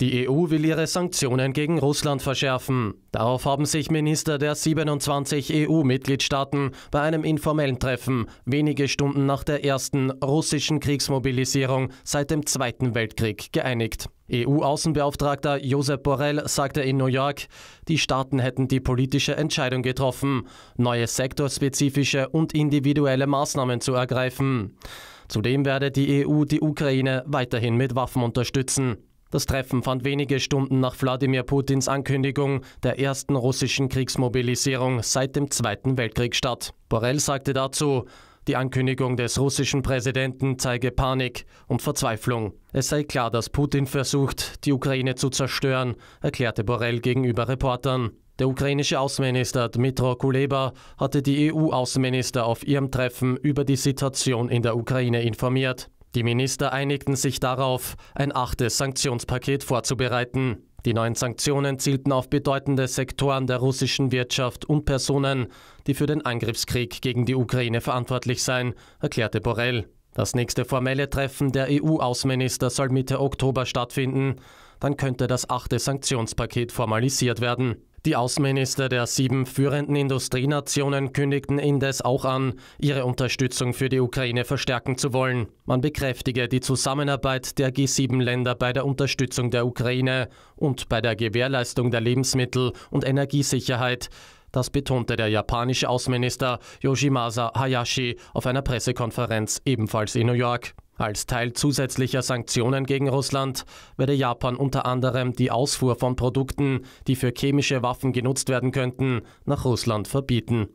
Die EU will ihre Sanktionen gegen Russland verschärfen. Darauf haben sich Minister der 27 EU-Mitgliedstaaten bei einem informellen Treffen wenige Stunden nach der ersten russischen Kriegsmobilisierung seit dem Zweiten Weltkrieg geeinigt. EU-Außenbeauftragter Josep Borrell sagte in New York, die Staaten hätten die politische Entscheidung getroffen, neue sektorspezifische und individuelle Maßnahmen zu ergreifen. Zudem werde die EU die Ukraine weiterhin mit Waffen unterstützen. Das Treffen fand wenige Stunden nach Wladimir Putins Ankündigung der ersten russischen Kriegsmobilisierung seit dem Zweiten Weltkrieg statt. Borrell sagte dazu, die Ankündigung des russischen Präsidenten zeige Panik und Verzweiflung. Es sei klar, dass Putin versucht, die Ukraine zu zerstören, erklärte Borrell gegenüber Reportern. Der ukrainische Außenminister Dmitro Kuleba hatte die EU-Außenminister auf ihrem Treffen über die Situation in der Ukraine informiert. Die Minister einigten sich darauf, ein achtes Sanktionspaket vorzubereiten. Die neuen Sanktionen zielten auf bedeutende Sektoren der russischen Wirtschaft und Personen, die für den Angriffskrieg gegen die Ukraine verantwortlich seien, erklärte Borrell. Das nächste formelle Treffen der EU-Außenminister soll Mitte Oktober stattfinden. Dann könnte das achte Sanktionspaket formalisiert werden. Die Außenminister der sieben führenden Industrienationen kündigten indes auch an, ihre Unterstützung für die Ukraine verstärken zu wollen. Man bekräftige die Zusammenarbeit der G7-Länder bei der Unterstützung der Ukraine und bei der Gewährleistung der Lebensmittel- und Energiesicherheit. Das betonte der japanische Außenminister Yoshimasa Hayashi auf einer Pressekonferenz ebenfalls in New York. Als Teil zusätzlicher Sanktionen gegen Russland werde Japan unter anderem die Ausfuhr von Produkten, die für chemische Waffen genutzt werden könnten, nach Russland verbieten.